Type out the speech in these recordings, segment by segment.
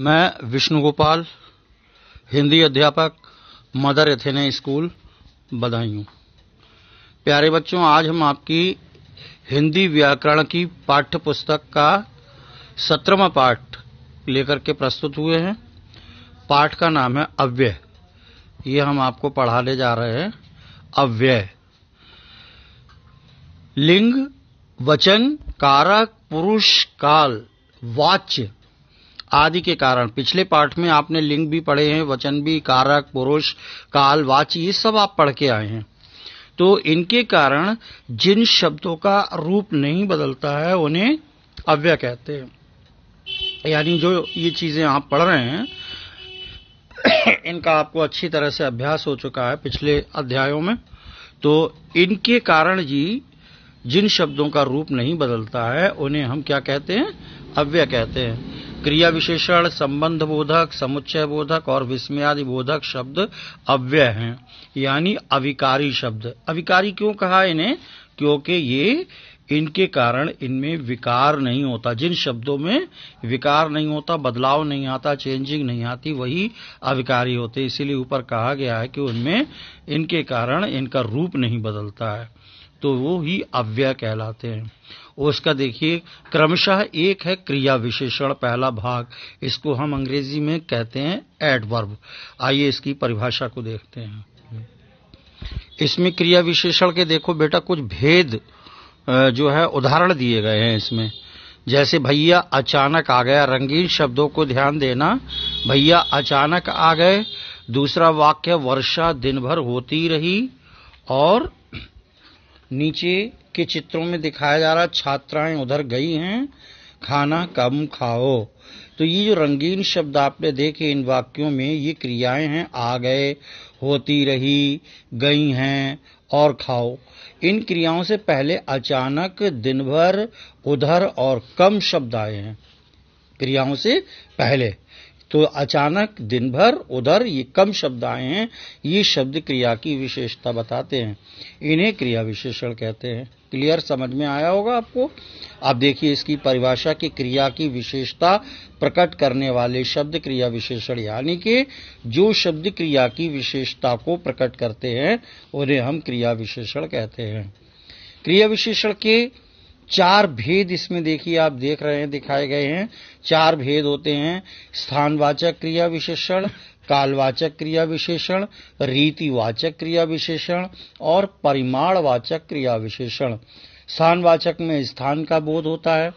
मैं विष्णु गोपाल हिंदी अध्यापक mother ethene school बधाई प्यारे बच्चों आज हम आपकी हिंदी व्याकरण की पाठ्य पुस्तक का सत्रहवा पाठ लेकर के प्रस्तुत हुए हैं पाठ का नाम है अव्यय ये हम आपको पढ़ाने जा रहे हैं अव्यय लिंग वचन कारक पुरुष काल वाच्य आदि के कारण पिछले पाठ में आपने लिंग भी पढ़े हैं वचन भी कारक पुरुष काल वाची ये सब आप पढ़ के आए हैं तो इनके कारण जिन शब्दों का रूप नहीं बदलता है उन्हें अव्यय कहते हैं यानी जो ये चीजें आप पढ़ रहे हैं इनका आपको अच्छी तरह से अभ्यास हो चुका है पिछले अध्यायों में तो इनके कारण जी जिन शब्दों का रूप नहीं बदलता है उन्हें हम क्या कहते हैं अव्यय कहते हैं क्रिया विशेषण संबंध बोधक समुच्चय बोधक और विस्मयादि बोधक शब्द अव्यय हैं यानी अविकारी शब्द अविकारी क्यों कहा इन्हें क्योंकि ये इनके कारण इनमें विकार नहीं होता जिन शब्दों में विकार नहीं होता बदलाव नहीं आता चेंजिंग नहीं आती वही अविकारी होते इसीलिए ऊपर कहा गया है कि उनमें इनके कारण इनका रूप नहीं बदलता है तो वो ही अव्यय कहलाते हैं उसका देखिए क्रमशः एक है क्रिया विशेषण पहला भाग इसको हम अंग्रेजी में कहते हैं एडवर्ब आइए इसकी परिभाषा को देखते हैं इसमें क्रिया विशेषण के देखो बेटा कुछ भेद जो है उदाहरण दिए गए हैं इसमें जैसे भैया अचानक आ गया रंगीन शब्दों को ध्यान देना भैया अचानक आ गए दूसरा वाक्य वर्षा दिन भर होती रही और नीचे के चित्रों में दिखाया जा रहा छात्राएं उधर गई हैं खाना कम खाओ तो ये जो रंगीन शब्द आपने देखे इन वाक्यों में ये क्रियाएं हैं आ गए होती रही गई हैं और खाओ इन क्रियाओं से पहले अचानक दिन भर उधर और कम शब्द आए हैं क्रियाओं से पहले तो अचानक दिन भर उधर ये कम शब्द आए हैं ये शब्द क्रिया की विशेषता बताते हैं इन्हें क्रिया विशेषण कहते हैं क्लियर समझ में आया होगा आपको आप देखिए इसकी परिभाषा की क्रिया की विशेषता प्रकट करने वाले शब्द क्रिया विशेषण यानी कि जो शब्द क्रिया की विशेषता को प्रकट करते हैं उन्हें हम क्रिया विशेषण कहते हैं क्रिया विशेषण के चार भेद इसमें देखिए आप देख रहे हैं दिखाए गए हैं चार भेद होते हैं स्थानवाचक क्रिया विशेषण कालवाचक क्रिया विशेषण रीतिवाचक क्रिया विशेषण और परिमाणवाचक क्रिया विशेषण स्थानवाचक में स्थान का बोध होता है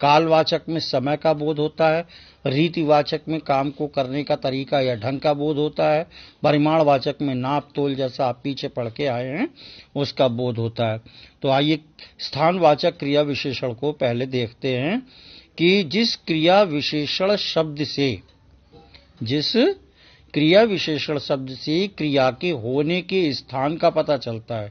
कालवाचक में समय का बोध होता है रीतिवाचक में काम को करने का तरीका या ढंग का बोध होता है परिमाणवाचक में नाप तोल जैसा आप पीछे पढ़ के आए हैं उसका बोध होता है तो आइए स्थानवाचक क्रिया विशेषण को पहले देखते हैं कि जिस क्रिया विशेषण शब्द से जिस क्रिया विशेषण शब्द से क्रिया के होने के स्थान का पता चलता है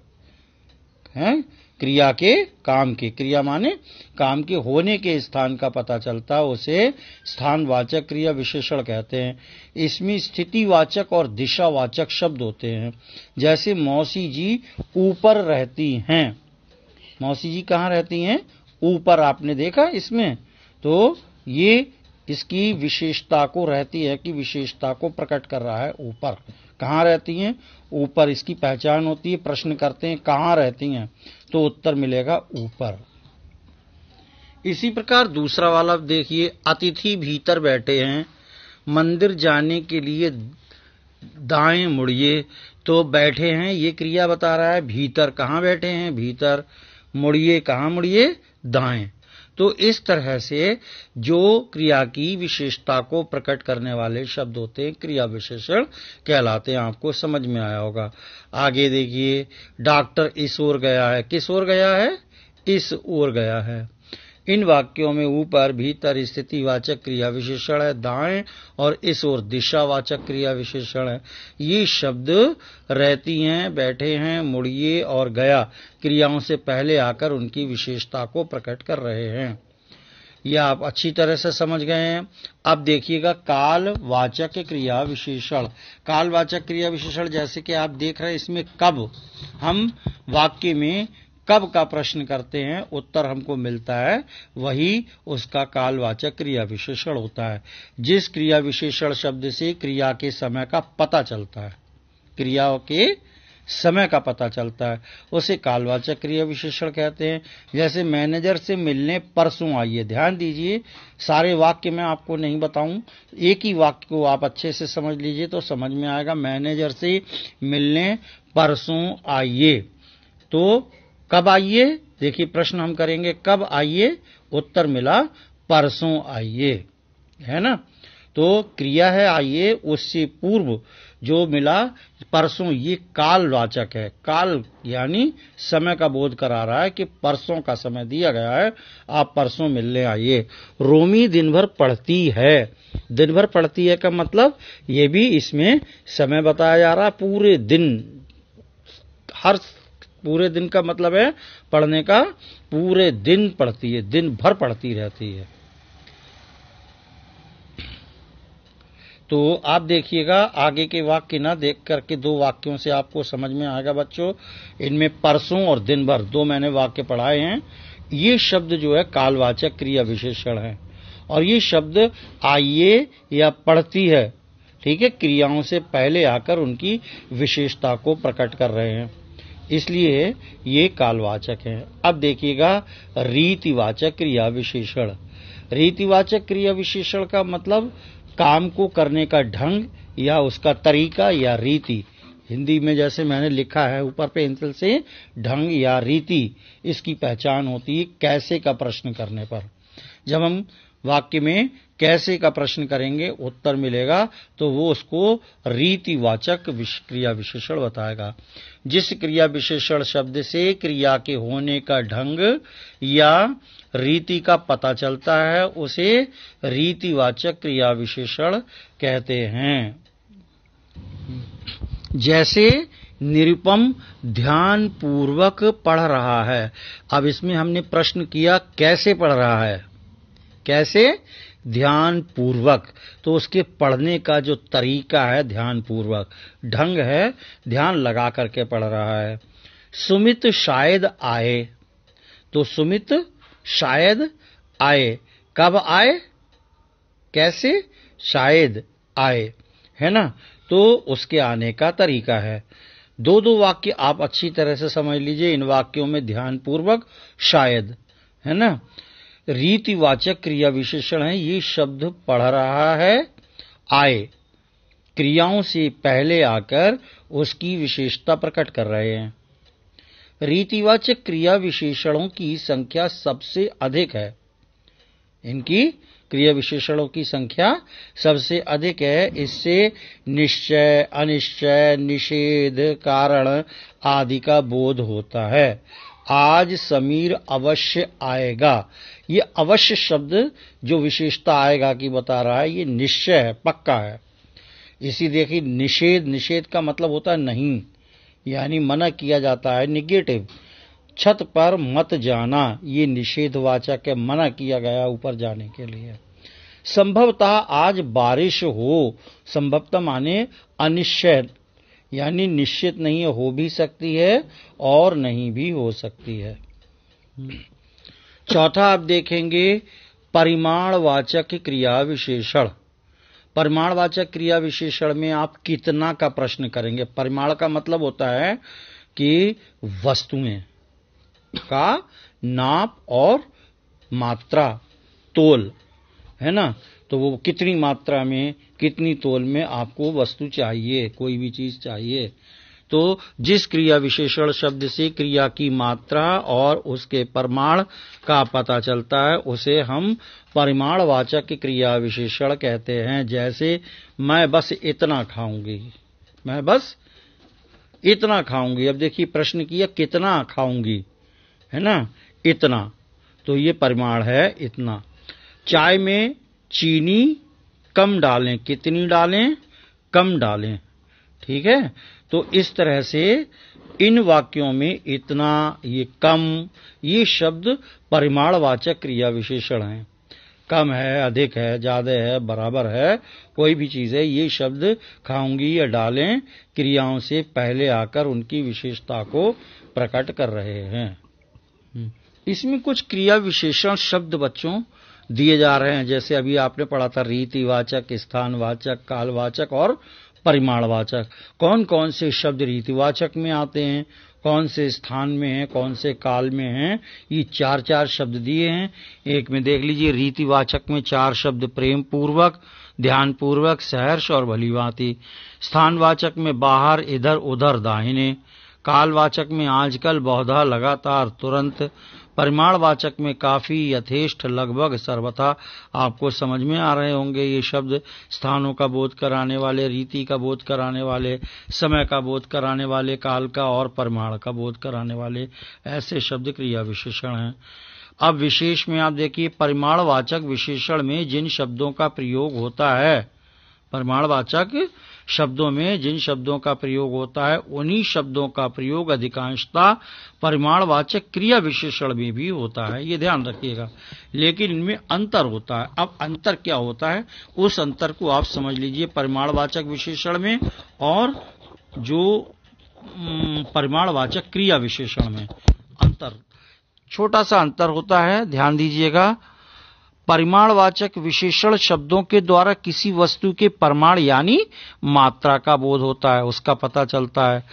हैं? क्रिया के काम के क्रिया माने काम के होने के स्थान का पता चलता है उसे स्थानवाचक क्रिया विशेषण कहते हैं इसमें स्थितिवाचक और दिशावाचक शब्द होते हैं जैसे मौसी जी ऊपर रहती हैं मौसी जी कहाँ रहती हैं ऊपर आपने देखा इसमें तो ये इसकी विशेषता को रहती है कि विशेषता को प्रकट कर रहा है ऊपर कहाँ रहती हैं ऊपर इसकी पहचान होती है प्रश्न करते हैं कहाँ रहती हैं तो उत्तर मिलेगा ऊपर इसी प्रकार दूसरा वाला देखिए अतिथि भीतर बैठे हैं मंदिर जाने के लिए दाएं मुड़िए तो बैठे हैं ये क्रिया बता रहा है भीतर कहाँ बैठे हैं भीतर मुड़िए कहाँ मुड़िए दाएं तो इस तरह से जो क्रिया की विशेषता को प्रकट करने वाले शब्द होते हैं क्रिया विशेषण कहलाते हैं आपको समझ में आया होगा आगे देखिए डॉक्टर इस ओर गया है किस ओर गया है इस ओर गया है इन वाक्यों में ऊपर भीतर स्थिति वाचक क्रिया विशेषण है दाएं और इस ओर वाचक क्रिया विशेषण है ये शब्द रहती हैं बैठे हैं मुड़िए और गया क्रियाओं से पहले आकर उनकी विशेषता को प्रकट कर रहे हैं यह आप अच्छी तरह से समझ गए हैं अब देखिएगा कालवाचक क्रिया विशेषण कालवाचक क्रिया विशेषण जैसे कि आप देख रहे हैं इसमें कब हम वाक्य में कब का प्रश्न करते हैं उत्तर हमको मिलता है वही उसका कालवाचक क्रिया विशेषण होता है जिस क्रिया विशेषण शब्द से क्रिया के समय का पता चलता है क्रिया के समय का पता चलता है उसे कालवाचक क्रिया विशेषण कहते हैं जैसे मैनेजर से मिलने परसों आइए ध्यान दीजिए सारे वाक्य मैं आपको नहीं बताऊं एक ही वाक्य को आप अच्छे से समझ लीजिए तो समझ में आएगा मैनेजर से मिलने परसों आइए तो कब आइए देखिए प्रश्न हम करेंगे कब आइए उत्तर मिला परसों आइए है ना तो क्रिया है आइए उससे पूर्व जो मिला परसों ये कालवाचक है काल यानी समय का बोध करा रहा है कि परसों का समय दिया गया है आप परसों मिलने आइए रोमी दिन भर पढ़ती है दिन भर पढ़ती है का मतलब ये भी इसमें समय बताया जा रहा पूरे दिन हर पूरे दिन का मतलब है पढ़ने का पूरे दिन पढ़ती है दिन भर पढ़ती रहती है तो आप देखिएगा आगे के वाक्य ना देख करके दो वाक्यों से आपको समझ में आएगा बच्चों इनमें परसों और दिन भर दो मैंने वाक्य पढ़ाए हैं ये शब्द जो है कालवाचक क्रिया विशेषण है और ये शब्द आइए या पढ़ती है ठीक है क्रियाओं से पहले आकर उनकी विशेषता को प्रकट कर रहे हैं इसलिए ये कालवाचक हैं अब देखिएगा रीतिवाचक क्रिया विशेषण रीतिवाचक क्रिया विशेषण का मतलब काम को करने का ढंग या उसका तरीका या रीति हिंदी में जैसे मैंने लिखा है ऊपर पेंसिल से ढंग या रीति इसकी पहचान होती है कैसे का प्रश्न करने पर जब हम वाक्य में कैसे का प्रश्न करेंगे उत्तर मिलेगा तो वो उसको रीतिवाचक क्रिया विशेषण बताएगा जिस क्रिया विशेषण शब्द से क्रिया के होने का ढंग या रीति का पता चलता है उसे रीतिवाचक क्रिया विशेषण कहते हैं जैसे निरुपम ध्यान पूर्वक पढ़ रहा है अब इसमें हमने प्रश्न किया कैसे पढ़ रहा है कैसे ध्यान पूर्वक तो उसके पढ़ने का जो तरीका है ध्यान पूर्वक ढंग है ध्यान लगा करके पढ़ रहा है सुमित शायद आए तो सुमित शायद आए कब आए कैसे शायद आए है ना तो उसके आने का तरीका है दो दो वाक्य आप अच्छी तरह से समझ लीजिए इन वाक्यों में ध्यान पूर्वक शायद है ना रीतिवाचक क्रिया विशेषण है ये शब्द पढ़ रहा है आए क्रियाओं से पहले आकर उसकी विशेषता प्रकट कर रहे हैं रीतिवाचक क्रिया विशेषणों की संख्या सबसे अधिक है इनकी क्रिया विशेषणों की संख्या सबसे अधिक है इससे निश्चय अनिश्चय निषेध कारण आदि का बोध होता है आज समीर अवश्य आएगा ये अवश्य शब्द जो विशेषता आएगा कि बता रहा है ये निश्चय है पक्का है इसी देखिए निषेध निषेध का मतलब होता है नहीं यानी मना किया जाता है निगेटिव छत पर मत जाना ये निषेधवाचक है मना किया गया ऊपर जाने के लिए संभवतः आज बारिश हो संभवतः माने अनिश्चय यानी निश्चित नहीं हो भी सकती है और नहीं भी हो सकती है हम्म। चौथा आप देखेंगे परिमाणवाचक क्रिया विशेषण परिमाणवाचक क्रिया विशेषण में आप कितना का प्रश्न करेंगे परिमाण का मतलब होता है कि वस्तुएं का नाप और मात्रा तोल है ना तो वो कितनी मात्रा में कितनी तोल में आपको वस्तु चाहिए कोई भी चीज चाहिए तो जिस क्रिया विशेषण शब्द से क्रिया की मात्रा और उसके प्रमाण का पता चलता है उसे हम परिमाणवाचक क्रिया विशेषण कहते हैं जैसे मैं बस इतना खाऊंगी मैं बस इतना खाऊंगी अब देखिए प्रश्न किया कितना खाऊंगी है ना इतना तो ये परिमाण है इतना चाय में चीनी कम डालें कितनी डालें कम डालें ठीक है तो इस तरह से इन वाक्यों में इतना ये कम ये शब्द परिमाणवाचक क्रिया विशेषण हैं कम है अधिक है ज्यादा है बराबर है कोई भी चीज है ये शब्द खाऊंगी या डालें क्रियाओं से पहले आकर उनकी विशेषता को प्रकट कर रहे हैं हम्म। इसमें कुछ क्रिया विशेषण शब्द बच्चों दिए जा रहे हैं जैसे अभी आपने पढ़ा था रीतिवाचक स्थानवाचक कालवाचक और परिमाणवाचक कौन कौन से शब्द रीतिवाचक में आते हैं कौन से स्थान में है कौन से काल में है ये चार चार शब्द दिए हैं एक में देख लीजिए रीतिवाचक में चार शब्द प्रेम पूर्वक ध्यान पूर्वक सहर्ष और भलीभांति स्थानवाचक में बाहर इधर उधर दाहिने कालवाचक में आजकल बहुधा लगातार तुरंत परिमाणवाचक में काफी यथेष्ट लगभग सर्वथा आपको समझ में आ रहे होंगे ये शब्द स्थानों का बोध कराने वाले रीति का बोध कराने वाले समय का बोध कराने वाले काल का और परिमाण का बोध कराने वाले ऐसे शब्द क्रिया विशेषण हैं अब विशेष में आप देखिए परिमाणवाचक विशेषण में जिन शब्दों का प्रयोग होता है परिमाणवाचक शब्दों में जिन शब्दों का प्रयोग होता है उन्हीं शब्दों का प्रयोग अधिकांशता परिमाणवाचक क्रिया विशेषण में भी होता है ये ध्यान रखिएगा लेकिन इनमें अंतर होता है अब अंतर क्या होता है उस अंतर को आप समझ लीजिए परिमाणवाचक विशेषण में और जो परिमाणवाचक क्रिया विशेषण में अंतर छोटा सा अंतर होता है ध्यान दीजिएगा परिमाणवाचक विशेषण शब्दों के द्वारा किसी वस्तु के प्रमाण यानी मात्रा का बोध होता है उसका पता चलता है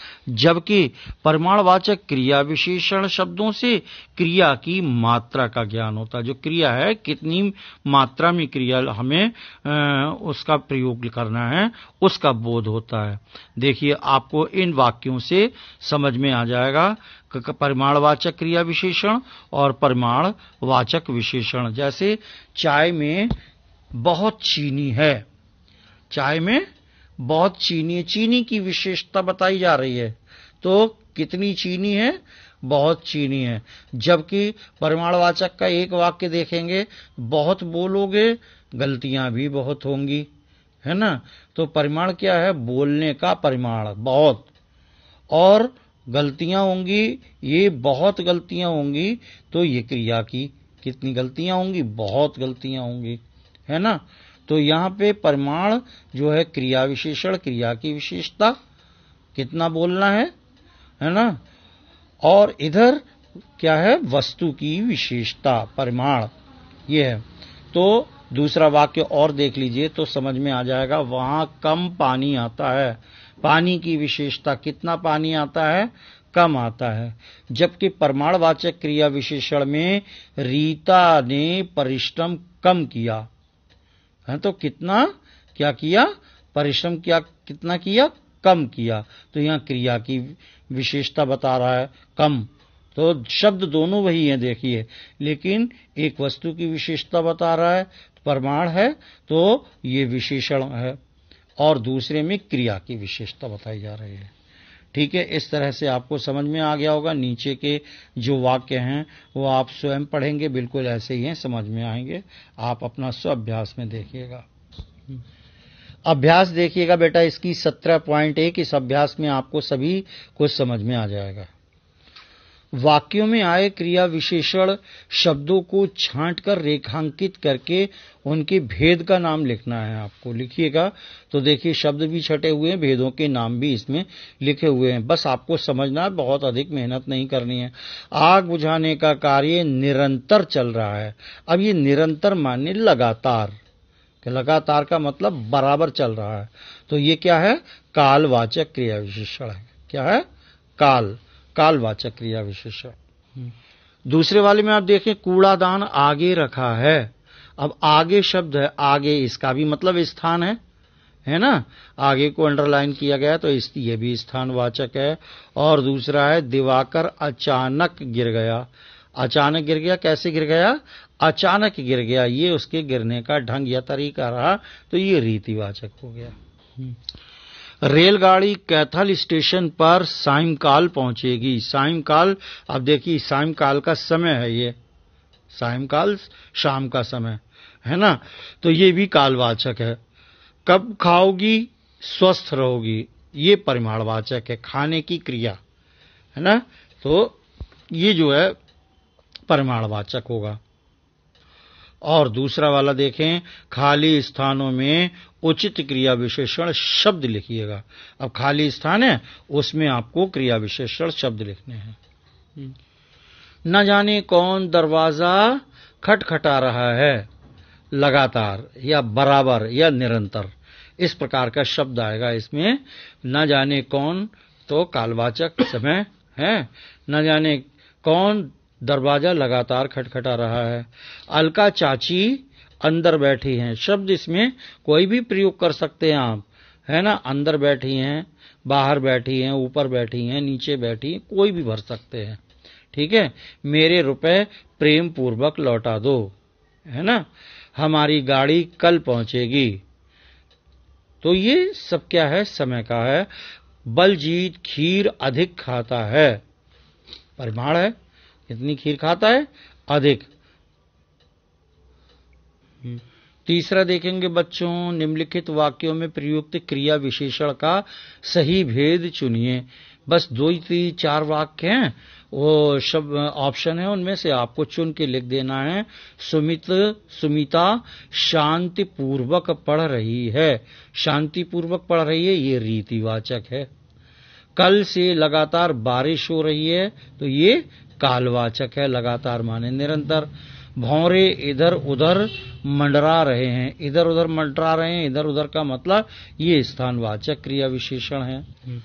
जबकि परिमाणवाचक क्रिया विशेषण शब्दों से क्रिया की मात्रा का ज्ञान होता है जो क्रिया है कितनी मात्रा में क्रिया हमें उसका प्रयोग करना है उसका बोध होता है देखिए आपको इन वाक्यों से समझ में आ जाएगा परिमाणवाचक क्रिया विशेषण और वाचक विशेषण जैसे चाय में बहुत चीनी है चाय में बहुत चीनी है चीनी की विशेषता बताई जा रही है तो कितनी चीनी है बहुत चीनी है जबकि परिमाणवाचक का एक वाक्य देखेंगे बहुत बोलोगे गलतियां भी बहुत होंगी है ना तो परिमाण क्या है बोलने का परिमाण बहुत और गलतियां होंगी ये बहुत गलतियां होंगी तो ये क्रिया की कितनी गलतियां होंगी बहुत गलतियां होंगी है ना तो यहां पे परमाण जो है क्रिया विशेषण क्रिया की विशेषता कितना बोलना है है ना और इधर क्या है वस्तु की विशेषता परिमाण ये है तो दूसरा वाक्य और देख लीजिए तो समझ में आ जाएगा वहां कम पानी आता है पानी की विशेषता कितना पानी आता है कम आता है जबकि परमाणवाचक क्रिया विशेषण में रीता ने परिश्रम कम किया है तो कितना क्या किया परिश्रम क्या कितना किया कम किया तो यहां क्रिया की विशेषता बता रहा है कम तो शब्द दोनों वही है देखिए लेकिन एक वस्तु की विशेषता बता रहा है परमाण है तो ये विशेषण है और दूसरे में क्रिया की विशेषता बताई जा रही है ठीक है इस तरह से आपको समझ में आ गया होगा नीचे के जो वाक्य हैं वो आप स्वयं पढ़ेंगे बिल्कुल ऐसे ही हैं समझ में आएंगे आप अपना स्व अभ्यास में देखिएगा अभ्यास देखिएगा बेटा इसकी सत्रह पॉइंट एक इस अभ्यास में आपको सभी कुछ समझ में आ जाएगा वाक्यों में आए क्रिया विशेषण शब्दों को छांट कर रेखांकित करके उनके भेद का नाम लिखना है आपको लिखिएगा तो देखिए शब्द भी छटे हुए हैं भेदों के नाम भी इसमें लिखे हुए हैं बस आपको समझना बहुत अधिक मेहनत नहीं करनी है आग बुझाने का कार्य निरंतर चल रहा है अब ये निरंतर माने लगातार लगातार का मतलब बराबर चल रहा है तो ये क्या है कालवाचक क्रिया विशेषण है क्या है काल कालवाचक क्रिया विशेष हम्म। दूसरे वाले में आप देखें कूड़ादान आगे रखा है अब आगे शब्द है आगे इसका भी मतलब स्थान है है ना आगे को अंडरलाइन किया गया तो इस ये भी स्थान वाचक है और दूसरा है दिवाकर अचानक गिर गया अचानक गिर गया कैसे गिर गया अचानक गिर गया ये उसके गिरने का ढंग या तरीका रहा तो ये रीतिवाचक हो गया हम्म। रेलगाड़ी कैथल स्टेशन पर सायंकाल पहुंचेगी सायंकाल अब देखिए सायंकाल का समय है ये सायंकाल शाम का समय है ना तो ये भी कालवाचक है कब खाओगी स्वस्थ रहोगी ये परिमाणवाचक है खाने की क्रिया है ना तो ये जो है परिमाणवाचक होगा और दूसरा वाला देखें खाली स्थानों में उचित क्रिया विशेषण शब्द लिखिएगा अब खाली स्थान है उसमें आपको क्रिया विशेषण शब्द लिखने हैं न जाने कौन दरवाजा खटखटा रहा है लगातार या बराबर या निरंतर इस प्रकार का शब्द आएगा इसमें न जाने कौन तो कालवाचक समय है न जाने कौन दरवाजा लगातार खटखटा रहा है अलका चाची अंदर बैठी हैं शब्द इसमें कोई भी प्रयोग कर सकते हैं आप है ना अंदर बैठी हैं बाहर बैठी हैं ऊपर बैठी हैं नीचे बैठी हैं कोई भी भर सकते हैं ठीक है मेरे रुपए प्रेम पूर्वक लौटा दो है ना हमारी गाड़ी कल पहुंचेगी तो ये सब क्या है समय का है बलजीत खीर अधिक खाता है परिमाण है इतनी खीर खाता है अधिक हम्म। तीसरा देखेंगे बच्चों निम्नलिखित वाक्यों में प्रयुक्त क्रिया विशेषण का सही भेद चुनिए बस दो ही तीन चार वाक्य हैं वो सब ऑप्शन है उनमें से आपको चुन के लिख देना है सुमित सुमिता शांति पूर्वक पढ़ रही है शांति पूर्वक पढ़ रही है ये रीतिवाचक है कल से लगातार बारिश हो रही है तो ये कालवाचक है लगातार माने निरंतर भौरे इधर उधर मंडरा रहे हैं इधर उधर मंडरा रहे हैं इधर उधर का मतलब ये स्थानवाचक क्रिया विशेषण है हम्म।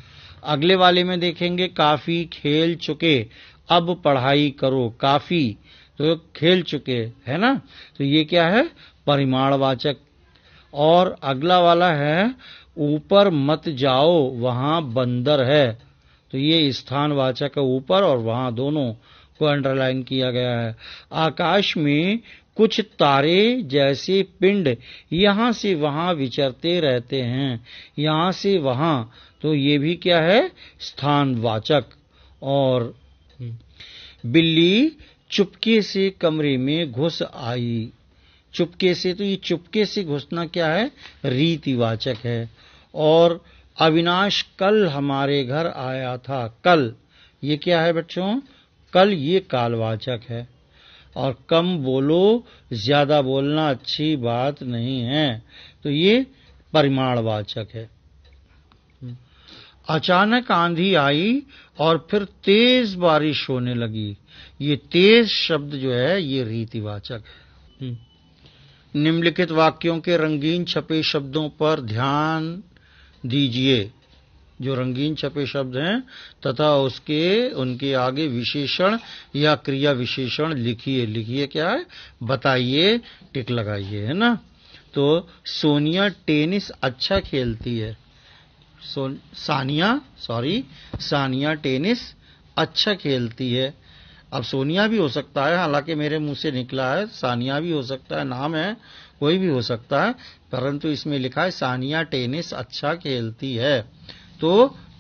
अगले वाले में देखेंगे काफी खेल चुके अब पढ़ाई करो काफी तो खेल चुके है ना तो ये क्या है परिमाणवाचक और अगला वाला है ऊपर मत जाओ वहां बंदर है तो ये स्थानवाचक ऊपर और वहां दोनों को अंडरलाइन किया गया है आकाश में कुछ तारे जैसे पिंड यहां से वहां विचरते रहते हैं यहां से वहां तो ये भी क्या है स्थानवाचक और बिल्ली चुपके से कमरे में घुस आई चुपके से तो ये चुपके से घुसना क्या है रीतिवाचक है और अविनाश कल हमारे घर आया था कल ये क्या है बच्चों कल ये कालवाचक है और कम बोलो ज्यादा बोलना अच्छी बात नहीं है तो ये परिमाणवाचक है अचानक आंधी आई और फिर तेज बारिश होने लगी ये तेज शब्द जो है ये रीतिवाचक है हम्म। निम्नलिखित वाक्यों के रंगीन छपे शब्दों पर ध्यान दीजिए जो रंगीन छपे शब्द हैं तथा उसके उनके आगे विशेषण या क्रिया विशेषण लिखिए लिखिए क्या है बताइए टिक लगाइए है ना तो सोनिया टेनिस अच्छा खेलती है so, Sania sorry Sania tennis अच्छा खेलती है अब सोनिया भी हो सकता है हालांकि मेरे मुंह से निकला है सानिया भी हो सकता है नाम है कोई भी हो सकता है परंतु इसमें लिखा है सानिया टेनिस अच्छा खेलती है तो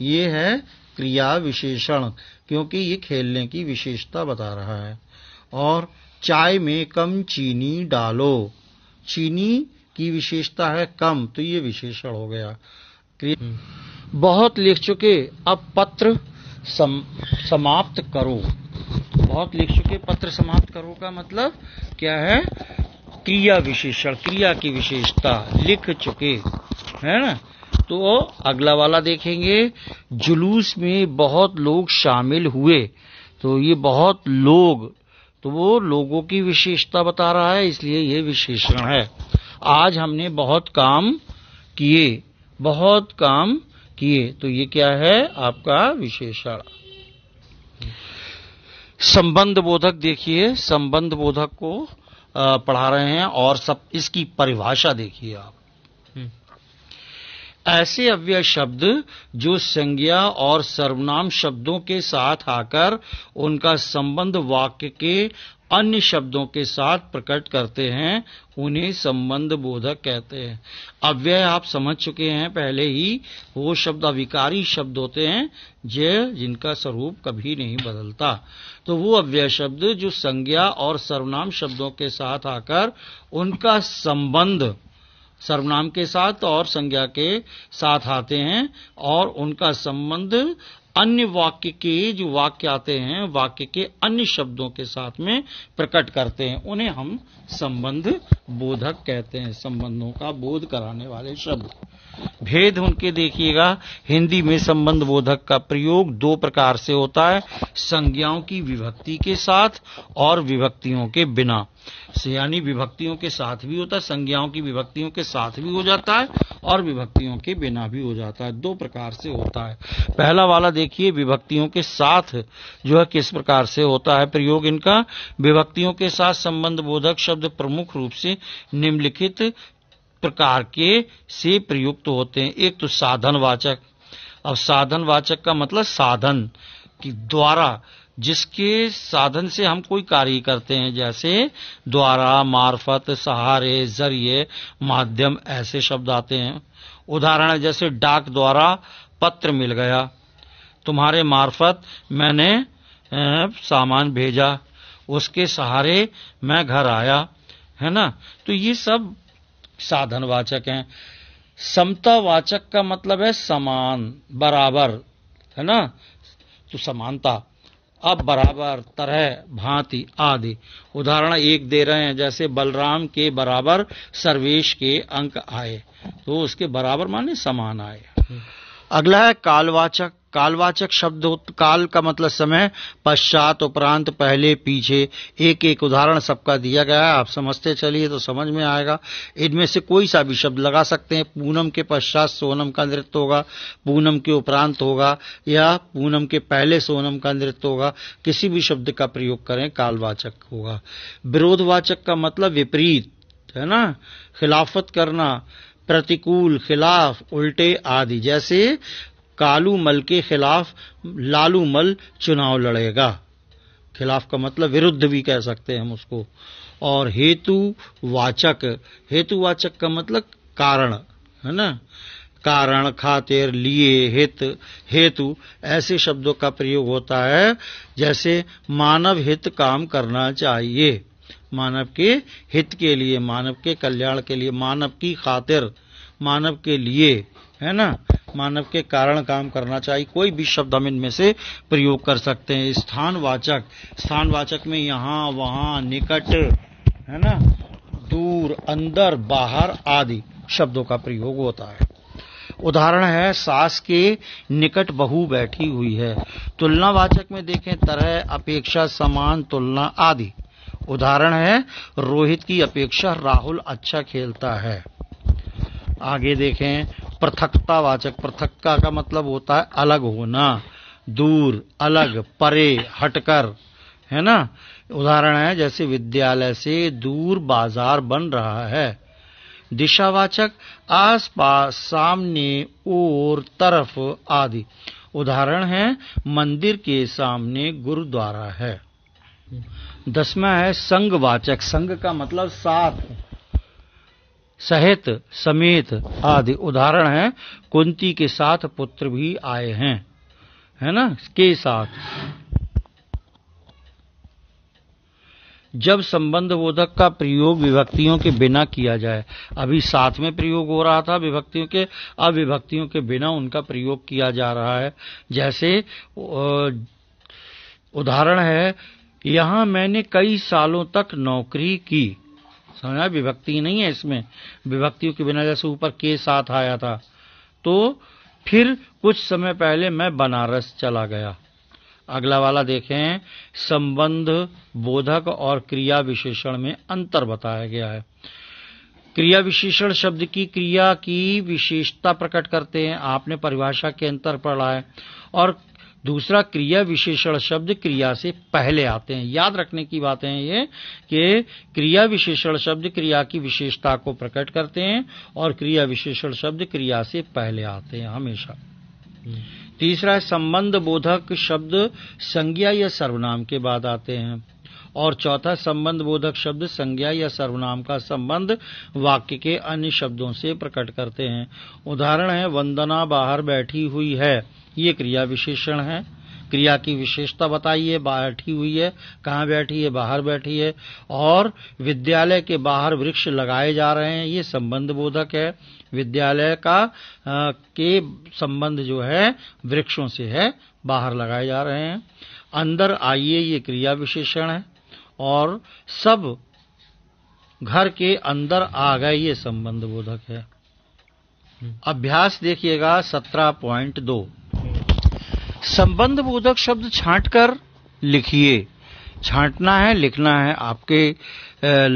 ये है क्रिया विशेषण क्योंकि ये खेलने की विशेषता बता रहा है और चाय में कम चीनी डालो चीनी की विशेषता है कम तो ये विशेषण हो गया हम्म। बहुत लिख चुके अब पत्र सम, समाप्त करो बहुत लिख चुके पत्र समाप्त करो का मतलब क्या है क्रिया विशेषण क्रिया की विशेषता लिख चुके है ना तो अगला वाला देखेंगे जुलूस में बहुत लोग शामिल हुए तो ये बहुत लोग तो वो लोगों की विशेषता बता रहा है इसलिए ये विशेषण है आज हमने बहुत काम किए बहुत काम किए तो ये क्या है आपका विशेषण संबंध बोधक देखिए संबंध बोधक को पढ़ा रहे हैं और सब इसकी परिभाषा देखिए आप हम्म। ऐसे अव्यय शब्द जो संज्ञा और सर्वनाम शब्दों के साथ आकर उनका संबंध वाक्य के अन्य शब्दों के साथ प्रकट करते हैं उन्हें संबंध बोधक कहते हैं अव्यय आप समझ चुके हैं पहले ही वो शब्द अविकारी शब्द होते हैं जो जिनका स्वरूप कभी नहीं बदलता तो वो अव्यय शब्द जो संज्ञा और सर्वनाम शब्दों के साथ आकर उनका संबंध सर्वनाम के साथ और संज्ञा के साथ आते हैं और उनका संबंध अन्य वाक्य के जो वाक्य आते हैं वाक्य के अन्य शब्दों के साथ में प्रकट करते हैं उन्हें हम संबंध बोधक कहते हैं संबंधों का बोध कराने वाले शब्द भेद उनके देखिएगा हिंदी में संबंध बोधक का प्रयोग दो प्रकार से होता है संज्ञाओं की विभक्ति के साथ और विभक्तियों के बिना सयानी विभक्तियों के साथ भी होता है संज्ञाओं की विभक्तियों के साथ भी हो जाता है और विभक्तियों के बिना भी हो जाता है दो प्रकार से होता है पहला वाला देखिए विभक्तियों के साथ जो है किस प्रकार से होता है प्रयोग इनका विभक्तियों के साथ संबंध बोधक शब्द प्रमुख रूप से निम्नलिखित प्रकार के से प्रयुक्त होते हैं एक तो साधन वाचक अब साधन वाचक का मतलब साधन की द्वारा जिसके साधन से हम कोई कार्य करते हैं जैसे द्वारा मार्फत सहारे जरिए माध्यम ऐसे शब्द आते हैं उदाहरण जैसे डाक द्वारा पत्र मिल गया तुम्हारे मार्फत मैंने सामान भेजा उसके सहारे मैं घर आया है ना तो ये सब साधनवाचक हैं समतावाचक का मतलब है समान बराबर है ना तो समानता अब बराबर तरह भांति आदि उदाहरण एक दे रहे हैं जैसे बलराम के बराबर सर्वेश के अंक आए तो उसके बराबर माने समान आए अगला है कालवाचक कालवाचक शब्द काल का मतलब समय पश्चात उपरांत पहले पीछे एक एक उदाहरण सबका दिया गया है आप समझते चलिए तो समझ में आएगा इनमें से कोई सा भी शब्द लगा सकते हैं पूनम के पश्चात सोनम का नृत्य होगा पूनम के उपरांत होगा या पूनम के पहले सोनम का नृत्य होगा किसी भी शब्द का प्रयोग करें कालवाचक होगा विरोधवाचक का मतलब विपरीत है ना खिलाफत करना प्रतिकूल खिलाफ उल्टे आदि जैसे कालू मल के खिलाफ लालू मल चुनाव लड़ेगा खिलाफ का मतलब विरुद्ध भी कह सकते हैं हम उसको और हेतु वाचक हेतु वाचक का मतलब कारण है ना कारण खातिर लिए हित हेतु ऐसे शब्दों का प्रयोग होता है जैसे मानव हित काम करना चाहिए मानव के हित के लिए मानव के कल्याण के लिए मानव की खातिर मानव के लिए है ना मानव के कारण काम करना चाहिए कोई भी शब्द हम इनमें से प्रयोग कर सकते हैं स्थानवाचक स्थानवाचक में यहाँ वहाँ निकट है ना दूर अंदर बाहर आदि शब्दों का प्रयोग होता है उदाहरण है सास के निकट बहु बैठी हुई है तुलनावाचक में देखें तरह अपेक्षा समान तुलना आदि उदाहरण है रोहित की अपेक्षा राहुल अच्छा खेलता है आगे देखें पृथकतावाचक पृथक्का का मतलब होता है अलग होना दूर अलग परे हटकर है ना उदाहरण है जैसे विद्यालय से दूर बाजार बन रहा है दिशावाचक आसपास सामने और तरफ आदि उदाहरण है मंदिर के सामने गुरुद्वारा है दसवा है संघवाचक संघ का मतलब साथ सहित समेत आदि उदाहरण हैं कुंती के साथ पुत्र भी आए हैं है ना के साथ जब संबंध बोधक का प्रयोग विभक्तियों के बिना किया जाए अभी साथ में प्रयोग हो रहा था विभक्तियों के अब विभक्तियों के बिना उनका प्रयोग किया जा रहा है जैसे उदाहरण है यहां मैंने कई सालों तक नौकरी की समझा विभक्ति नहीं है इसमें विभक्तियों के बिना जैसे ऊपर के साथ आया था तो फिर कुछ समय पहले मैं बनारस चला गया अगला वाला देखें संबंध बोधक और क्रिया विशेषण में अंतर बताया गया है क्रिया विशेषण शब्द की क्रिया की विशेषता प्रकट करते हैं आपने परिभाषा के अंतर पढ़ा है और दूसरा क्रिया विशेषण शब्द क्रिया से पहले आते हैं याद रखने की बातें हैं ये कि क्रिया विशेषण शब्द क्रिया की विशेषता को प्रकट करते हैं और क्रिया विशेषण शब्द क्रिया से पहले आते हैं हमेशा तीसरा संबंध बोधक शब्द संज्ञा या सर्वनाम के बाद आते हैं और चौथा संबंध बोधक शब्द संज्ञा या सर्वनाम का संबंध वाक्य के अन्य शब्दों से प्रकट करते हैं उदाहरण है वंदना बाहर बैठी हुई है ये क्रिया विशेषण है क्रिया की विशेषता बताइए बैठी हुई है कहाँ बैठी है बाहर बैठी है और विद्यालय के बाहर वृक्ष लगाए जा रहे हैं ये संबंध बोधक है विद्यालय का आ, के संबंध जो है वृक्षों से है बाहर लगाए जा रहे हैं अंदर आइए ये क्रिया विशेषण है और सब घर के अंदर आ गए ये संबंध बोधक है अभ्यास देखिएगा सत्रह पॉइंट दो संबंध बोधक शब्द छांटकर लिखिए छांटना है लिखना है आपके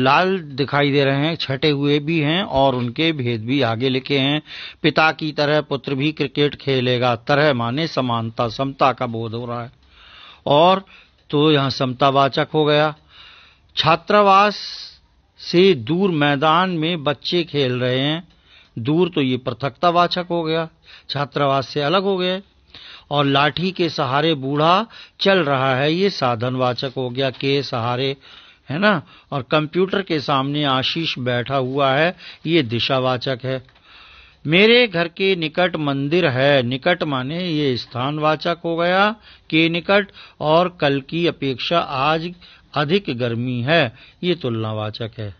लाल दिखाई दे रहे हैं छटे हुए भी हैं और उनके भेद भी आगे लिखे हैं पिता की तरह पुत्र भी क्रिकेट खेलेगा तरह माने समानता समता का बोध हो रहा है और तो यहां समतावाचक हो गया छात्रावास से दूर मैदान में बच्चे खेल रहे हैं दूर तो ये पृथकतावाचक हो गया छात्रावास से अलग हो गए और लाठी के सहारे बूढ़ा चल रहा है ये साधनवाचक हो गया के सहारे है ना और कंप्यूटर के सामने आशीष बैठा हुआ है ये दिशावाचक है मेरे घर के निकट मंदिर है निकट माने ये स्थानवाचक हो गया के निकट और कल की अपेक्षा आज अधिक गर्मी है ये तुलनावाचक तो है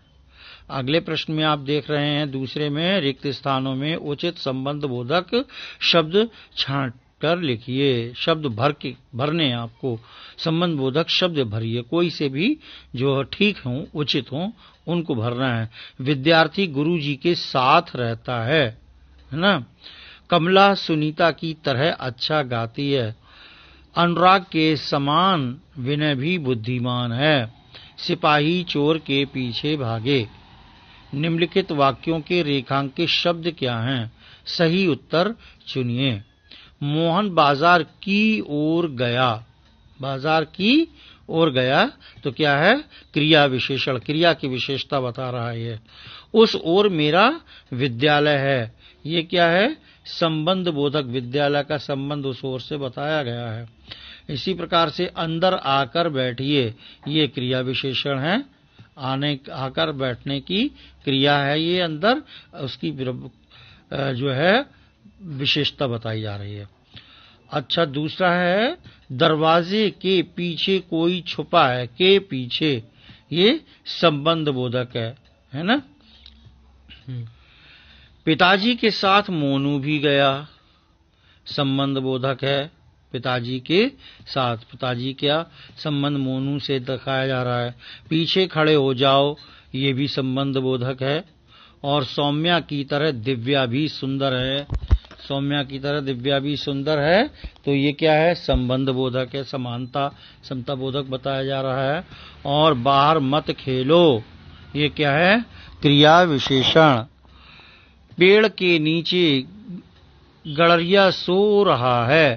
अगले प्रश्न में आप देख रहे हैं दूसरे में रिक्त स्थानों में उचित संबंध बोधक शब्द छाट कर लिखिए शब्द भर के भरने आपको संबंध बोधक शब्द भरिए कोई से भी जो ठीक हो उचित हो उनको भरना है विद्यार्थी गुरु जी के साथ रहता है है ना कमला सुनीता की तरह अच्छा गाती है अनुराग के समान विनय भी बुद्धिमान है सिपाही चोर के पीछे भागे निम्नलिखित वाक्यों के रेखांकित शब्द क्या हैं सही उत्तर चुनिए मोहन बाजार की ओर गया बाजार की ओर गया तो क्या है क्रिया विशेषण क्रिया की विशेषता बता रहा है उस ओर मेरा विद्यालय है ये क्या है संबंध बोधक विद्यालय का संबंध उस ओर से बताया गया है इसी प्रकार से अंदर आकर बैठिए ये क्रिया विशेषण है आने आकर बैठने की क्रिया है ये अंदर उसकी जो है विशेषता बताई जा रही है अच्छा दूसरा है दरवाजे के पीछे कोई छुपा है के पीछे ये संबंध बोधक है है ना हम्म। पिताजी के साथ मोनू भी गया संबंध बोधक है पिताजी के साथ पिताजी का संबंध मोनू से दिखाया जा रहा है पीछे खड़े हो जाओ ये भी संबंध बोधक है और सौम्या की तरह दिव्या भी सुंदर है सौम्या की तरह दिव्या भी सुंदर है तो ये क्या है संबंध बोधक है समानता समता बोधक बताया जा रहा है और बाहर मत खेलो ये क्या है क्रिया विशेषण पेड़ के नीचे गड़रिया सो रहा है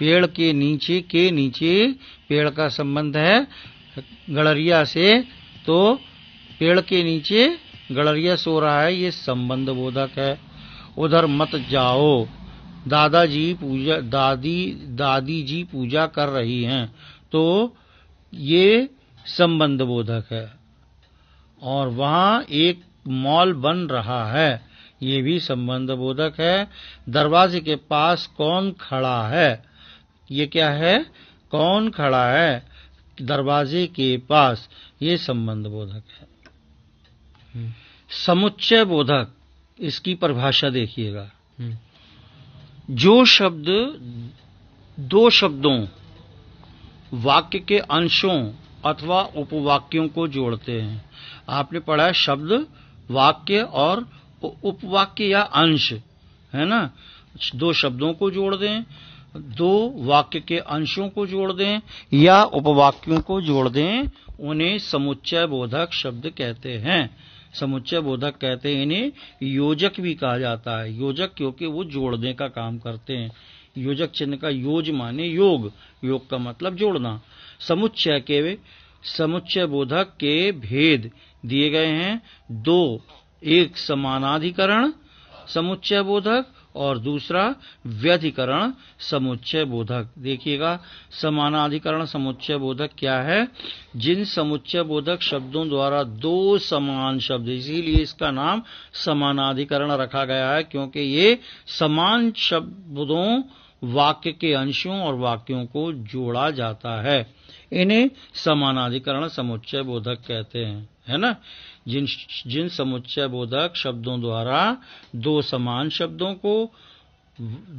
पेड़ के नीचे के नीचे पेड़ का संबंध है गड़रिया से तो पेड़ के नीचे गड़रिया सो रहा है ये संबंध बोधक है उधर मत जाओ दादाजी पूजा दादी दादी जी पूजा कर रही हैं तो ये संबंध बोधक है और वहाँ एक मॉल बन रहा है ये भी संबंध बोधक है दरवाजे के पास कौन खड़ा है ये क्या है कौन खड़ा है दरवाजे के पास ये संबंध बोधक है हम्म। समुच्चय बोधक इसकी परिभाषा देखिएगा हम्म। जो शब्द दो शब्दों वाक्य के अंशों अथवा उपवाक्यों को जोड़ते हैं आपने पढ़ा है शब्द वाक्य और उपवाक्य या अंश है ना दो शब्दों को जोड़ दें दो वाक्य के अंशों को जोड़ दें या उपवाक्यों को जोड़ दें उन्हें समुच्चय बोधक शब्द कहते हैं समुच्चय बोधक कहते हैं इन्हें योजक भी कहा जाता है योजक क्योंकि वो जोड़ने का काम करते हैं योजक चिन्ह का योज माने योग योग का मतलब जोड़ना समुच्चय के समुच्चय बोधक के भेद दिए गए हैं दो एक समानाधिकरण समुच्चय बोधक और दूसरा व्यधिकरण समुच्चय बोधक देखिएगा समानाधिकरण समुच्चय बोधक क्या है जिन समुच्चय बोधक शब्दों द्वारा दो समान शब्द इसीलिए इसका नाम समानाधिकरण रखा गया है क्योंकि ये समान शब्दों वाक्य के अंशों और वाक्यों को जोड़ा जाता है इन्हें समानाधिकरण समुच्चय बोधक कहते हैं है ना जिन जिन समुच्चय बोधक शब्दों द्वारा दो समान शब्दों को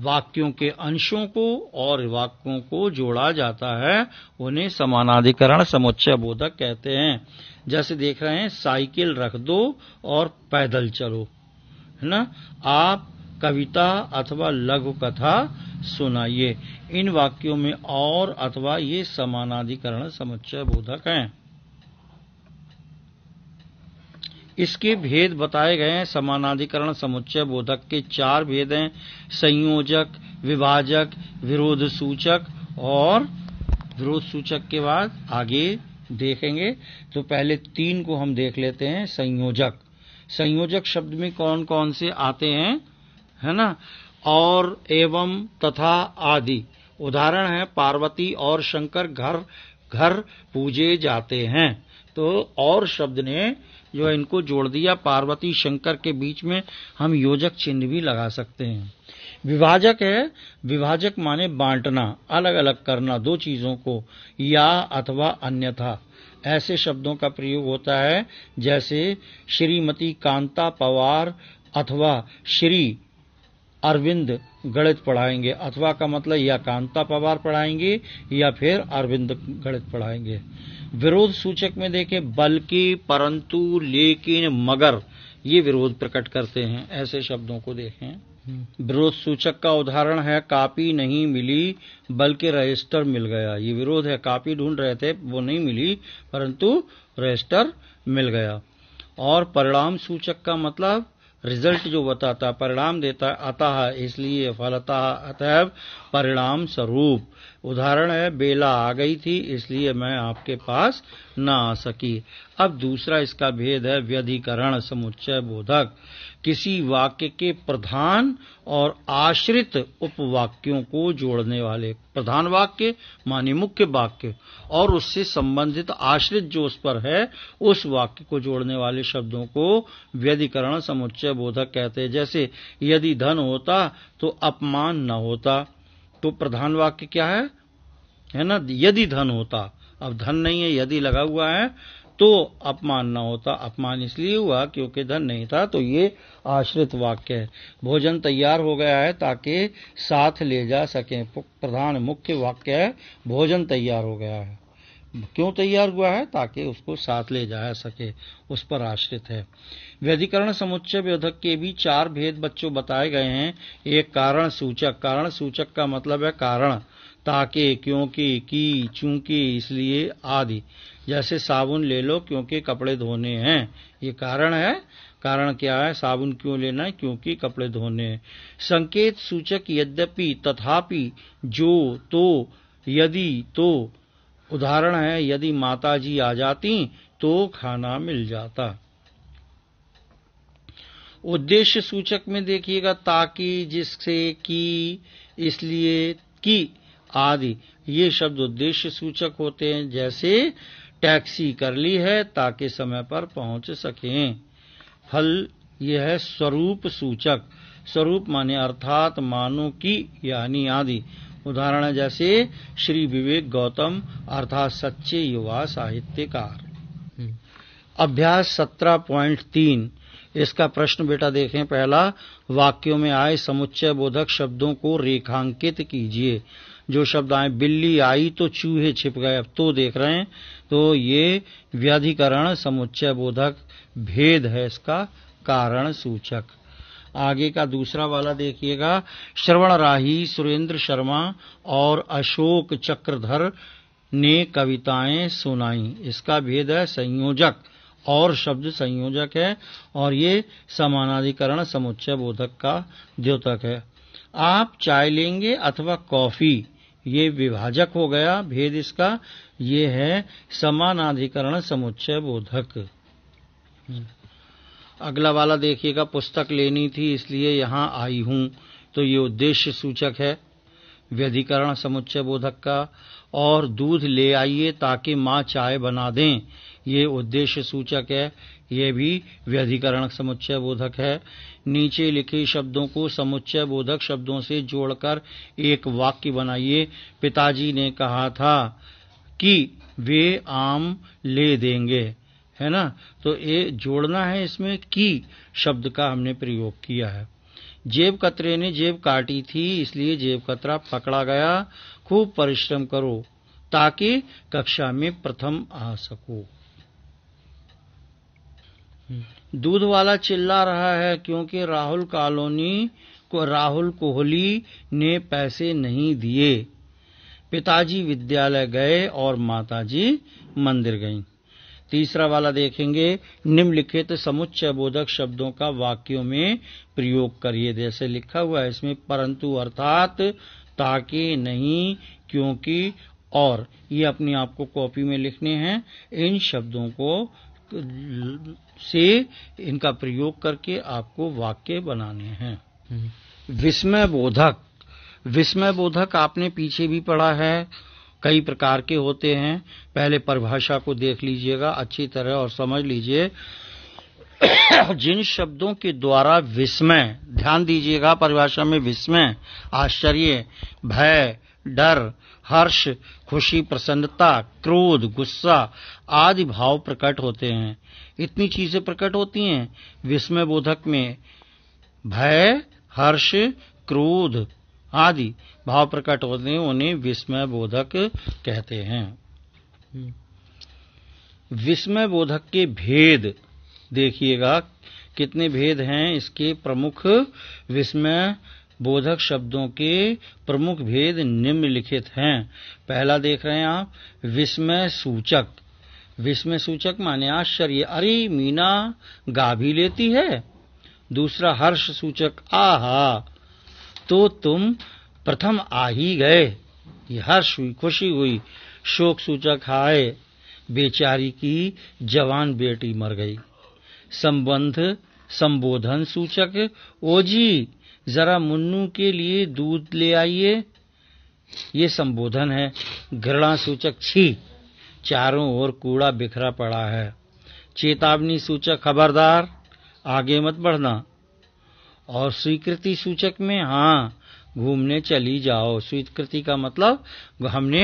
वाक्यों के अंशों को और वाक्यों को जोड़ा जाता है उन्हें समानाधिकरण समुच्चय बोधक कहते हैं जैसे देख रहे हैं साइकिल रख दो और पैदल चलो है ना आप कविता अथवा लघु कथा सुनाइए इन वाक्यों में और अथवा ये समानाधिकरण समुच्चय बोधक हैं इसके भेद बताए गए हैं समानाधिकरण समुच्चय बोधक के चार भेद हैं संयोजक विभाजक विरोध सूचक और विरोध सूचक के बाद आगे देखेंगे तो पहले तीन को हम देख लेते हैं संयोजक संयोजक शब्द में कौन कौन से आते हैं है ना और एवं तथा आदि उदाहरण है पार्वती और शंकर घर घर पूजे जाते हैं तो और शब्द ने जो इनको जोड़ दिया पार्वती शंकर के बीच में हम योजक चिन्ह भी लगा सकते हैं विभाजक है विभाजक माने बांटना अलग अलग करना दो चीजों को या अथवा अन्यथा ऐसे शब्दों का प्रयोग होता है जैसे श्रीमती कांता पवार अथवा श्री अरविंद गणित पढ़ाएंगे अथवा का मतलब या कांता पवार पढ़ाएंगे या फिर अरविंद गणित पढ़ाएंगे विरोध सूचक में देखें बल्कि परंतु लेकिन मगर ये विरोध प्रकट करते हैं ऐसे शब्दों को देखें विरोध सूचक का उदाहरण है कापी नहीं मिली बल्कि रजिस्टर मिल गया ये विरोध है कापी ढूंढ रहे थे वो नहीं मिली परंतु रजिस्टर मिल गया और परिणाम सूचक का मतलब रिजल्ट जो बताता परिणाम देता आता है इसलिए फलता अतएव परिणाम स्वरूप उदाहरण है बेला आ गई थी इसलिए मैं आपके पास न आ सकी अब दूसरा इसका भेद है व्यधिकरण समुच्चय बोधक किसी वाक्य के प्रधान और आश्रित उपवाक्यों को जोड़ने वाले प्रधान वाक्य मानी मुख्य वाक्य और उससे संबंधित आश्रित जो उस पर है उस वाक्य को जोड़ने वाले शब्दों को व्यधिकरण समुच्चय बोधक कहते हैं जैसे यदि धन होता तो अपमान न होता तो प्रधान वाक्य क्या है है ना यदि धन होता अब धन नहीं है यदि लगा हुआ है तो अपमान ना होता अपमान इसलिए हुआ क्योंकि धन नहीं था तो ये आश्रित वाक्य है भोजन तैयार हो गया है ताकि साथ ले जा सके प्रधान मुख्य वाक्य है भोजन तैयार हो गया है क्यों तैयार हुआ है ताकि उसको साथ ले जा सके उस पर आश्रित है व्यधिकरण समुच्चय व्यधक के भी चार भेद बच्चों बताए गए हैं एक कारण सूचक कारण सूचक का मतलब है कारण ताकि क्योंकि की चूंकि इसलिए आदि जैसे साबुन ले लो क्योंकि कपड़े धोने हैं ये कारण है कारण क्या है साबुन क्यों लेना है क्योंकि कपड़े धोने संकेत सूचक यद्यपि तथापि जो तो यदि तो उदाहरण है यदि माता जी आ जाती तो खाना मिल जाता उद्देश्य सूचक में देखिएगा ताकि जिससे कि इसलिए कि आदि ये शब्द उद्देश्य सूचक होते हैं जैसे टैक्सी कर ली है ताकि समय पर पहुंच सकें फल यह है स्वरूप सूचक स्वरूप माने अर्थात मानो की यानी आदि उदाहरण जैसे श्री विवेक गौतम अर्थात सच्चे युवा साहित्यकार हम्म। अभ्यास सत्रह प्वाइंट तीन इसका प्रश्न बेटा देखें पहला वाक्यों में आए समुच्चय बोधक शब्दों को रेखांकित कीजिए जो शब्द आए बिल्ली आई तो चूहे छिप गए अब तो देख रहे हैं तो ये व्याधिकरण समुच्चय बोधक भेद है इसका कारण सूचक आगे का दूसरा वाला देखिएगा श्रवण राही सुरेंद्र शर्मा और अशोक चक्रधर ने कविताएं सुनाई इसका भेद है संयोजक और शब्द संयोजक है और ये समानाधिकरण समुच्चय बोधक का द्योतक है आप चाय लेंगे अथवा कॉफी ये विभाजक हो गया भेद इसका ये है समानाधिकरण समुच्चय बोधक अगला वाला देखिएगा पुस्तक लेनी थी इसलिए यहाँ आई हूं तो ये उद्देश्य सूचक है व्यधिकरण समुच्चय बोधक का और दूध ले आइए ताकि माँ चाय बना दें ये उद्देश्य सूचक है ये भी व्यधिकरण समुच्चय बोधक है नीचे लिखे शब्दों को समुच्चय बोधक शब्दों से जोड़कर एक वाक्य बनाइए पिताजी ने कहा था कि वे आम ले देंगे है ना तो ये जोड़ना है इसमें की शब्द का हमने प्रयोग किया है जेब कतरे ने जेब काटी थी इसलिए जेब कतरा पकड़ा गया खूब परिश्रम करो ताकि कक्षा में प्रथम आ सको दूध वाला चिल्ला रहा है क्योंकि राहुल कॉलोनी को राहुल कोहली ने पैसे नहीं दिए पिताजी विद्यालय गए और माताजी मंदिर गईं तीसरा वाला देखेंगे निम्नलिखित समुच्चय बोधक शब्दों का वाक्यों में प्रयोग करिए जैसे लिखा हुआ है इसमें परंतु अर्थात ताकि नहीं क्योंकि और ये अपने आप को कॉपी में लिखने हैं इन शब्दों को से इनका प्रयोग करके आपको वाक्य बनाने हैं हम्म। विस्मय बोधक विस्मय बोधक आपने पीछे भी पढ़ा है कई प्रकार के होते हैं पहले परिभाषा को देख लीजिएगा अच्छी तरह और समझ लीजिए जिन शब्दों के द्वारा विस्मय ध्यान दीजिएगा परिभाषा में विस्मय आश्चर्य भय डर हर्ष खुशी प्रसन्नता क्रोध गुस्सा आदि भाव प्रकट होते हैं इतनी चीजें प्रकट होती हैं विस्मय बोधक में भय हर्ष क्रोध आदि भाव प्रकट होते हैं उन्हें विस्मय बोधक कहते हैं विस्मय बोधक के भेद देखिएगा कितने भेद हैं इसके प्रमुख विस्मय बोधक शब्दों के प्रमुख भेद निम्नलिखित हैं पहला देख रहे हैं आप विस्मय सूचक विस्मय सूचक माने आश्चर्य अरे मीना गा भी लेती है दूसरा हर्ष सूचक आहा तो तुम प्रथम आ ही गए हर्ष हुई खुशी हुई शोक सूचक हाय बेचारी की जवान बेटी मर गई संबंध संबोधन सूचक ओजी जरा मुन्नू के लिए दूध ले आइए ये संबोधन है घृणा सूचक छी चारों ओर कूड़ा बिखरा पड़ा है चेतावनी सूचक खबरदार आगे मत बढ़ना और स्वीकृति सूचक में हाँ घूमने चली जाओ स्वीकृति का मतलब हमने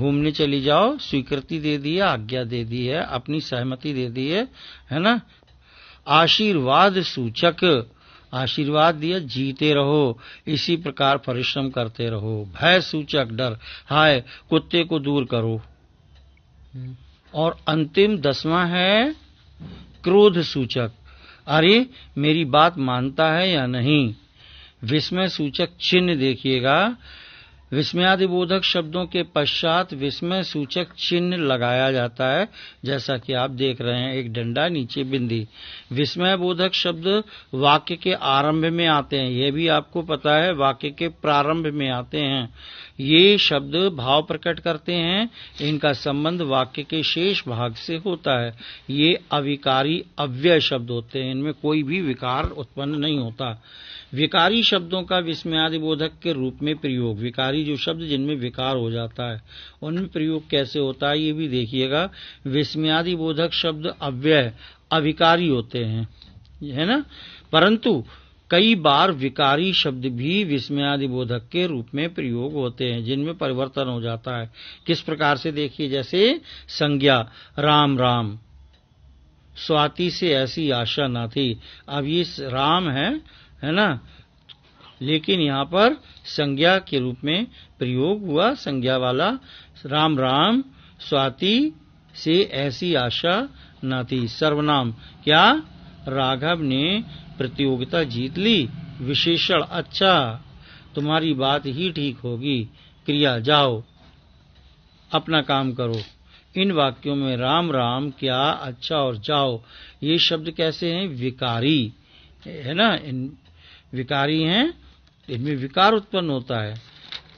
घूमने चली जाओ स्वीकृति दे दी है आज्ञा दे दी है अपनी सहमति दे दी है है ना आशीर्वाद सूचक आशीर्वाद दिया जीते रहो इसी प्रकार परिश्रम करते रहो भय सूचक डर हाय कुत्ते को दूर करो हम्म। और अंतिम दसवां है क्रोध सूचक अरे मेरी बात मानता है या नहीं विस्मय सूचक चिन्ह देखिएगा विस्मयादिबोधक शब्दों के पश्चात विस्मय सूचक चिन्ह लगाया जाता है जैसा कि आप देख रहे हैं एक डंडा नीचे बिंदी विस्मय बोधक शब्द वाक्य के आरंभ में आते हैं यह भी आपको पता है वाक्य के प्रारंभ में आते हैं ये शब्द भाव प्रकट करते हैं इनका संबंध वाक्य के शेष भाग से होता है ये अविकारी अव्यय शब्द होते हैं इनमें कोई भी विकार उत्पन्न नहीं होता विकारी शब्दों का विस्मयादि बोधक के रूप में प्रयोग विकारी जो शब्द जिनमें विकार हो जाता है उनमें प्रयोग कैसे होता है ये भी देखिएगा विस्मयादि बोधक शब्द अव्यय अविकारी होते हैं है ना परंतु कई बार विकारी शब्द भी विस्मयादिबोधक के रूप में प्रयोग होते हैं जिनमें परिवर्तन हो जाता है किस प्रकार से देखिए जैसे संज्ञा राम राम स्वाति से ऐसी आशा ना थी अब ये राम है है ना लेकिन यहाँ पर संज्ञा के रूप में प्रयोग हुआ संज्ञा वाला राम राम स्वाति से ऐसी आशा न थी सर्वनाम क्या राघव ने प्रतियोगिता जीत ली विशेषण अच्छा तुम्हारी बात ही ठीक होगी क्रिया जाओ अपना काम करो इन वाक्यों में राम राम क्या अच्छा और जाओ ये शब्द कैसे हैं विकारी है ना इन विकारी हैं इनमें विकार उत्पन्न होता है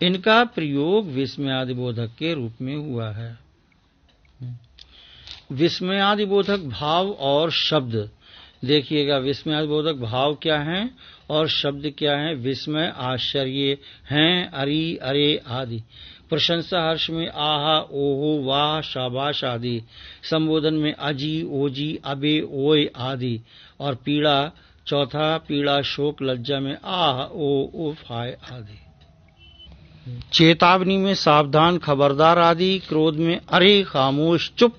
इनका प्रयोग विस्मयादि बोधक के रूप में हुआ है विस्मयादि बोधक भाव और शब्द देखिएगा विस्मय बोधक भाव क्या है और शब्द क्या है विस्मय आश्चर्य हैं अरि अरे आदि प्रशंसा हर्ष में आहा ओहो वाह शाबाश आदि संबोधन में अजी ओजी अबे ओए आदि और पीड़ा चौथा पीड़ा शोक लज्जा में आह ओ उफ हाय आदि चेतावनी में सावधान खबरदार आदि क्रोध में अरे खामोश चुप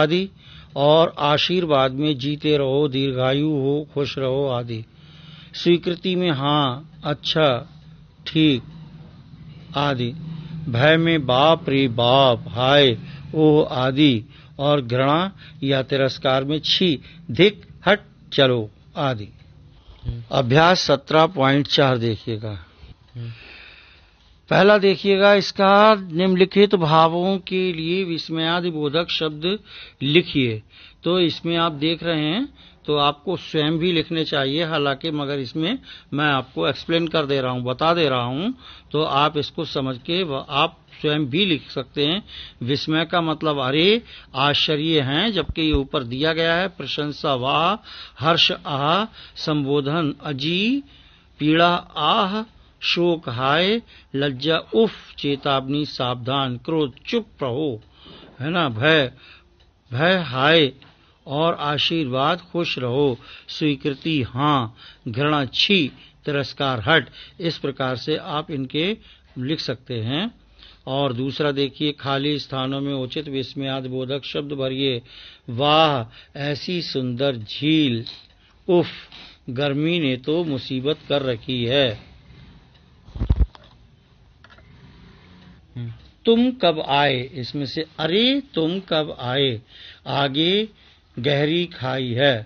आदि और आशीर्वाद में जीते रहो दीर्घायु हो खुश रहो आदि स्वीकृति में हाँ अच्छा ठीक आदि भय में बाप रे बाप हाय ओह आदि और घृणा या तिरस्कार में छी धिक हट चलो आदि हम्म। अभ्यास सत्रह पॉइंट चार देखिएगा हम्म। पहला देखिएगा इसका निम्नलिखित भावों के लिए विस्मयादि बोधक शब्द लिखिए तो इसमें आप देख रहे हैं तो आपको स्वयं भी लिखने चाहिए हालांकि मगर इसमें मैं आपको एक्सप्लेन कर दे रहा हूं बता दे रहा हूं तो आप इसको समझ के आप स्वयं भी लिख सकते हैं विस्मय का मतलब अरे आश्चर्य हैं जबकि ये ऊपर दिया गया है प्रशंसा वाह हर्ष आह संबोधन अजी पीड़ा आह शोक हाय लज्जा उफ चेतावनी सावधान क्रोध चुप रहो है ना भय भय हाय और आशीर्वाद खुश रहो स्वीकृति हाँ घृणा छी तिरस्कार हट इस प्रकार से आप इनके लिख सकते हैं और दूसरा देखिए खाली स्थानों में उचित विस्मयाद बोधक शब्द भरिए वाह ऐसी सुंदर झील उफ गर्मी ने तो मुसीबत कर रखी है तुम कब आए इसमें से अरे तुम कब आए आगे गहरी खाई है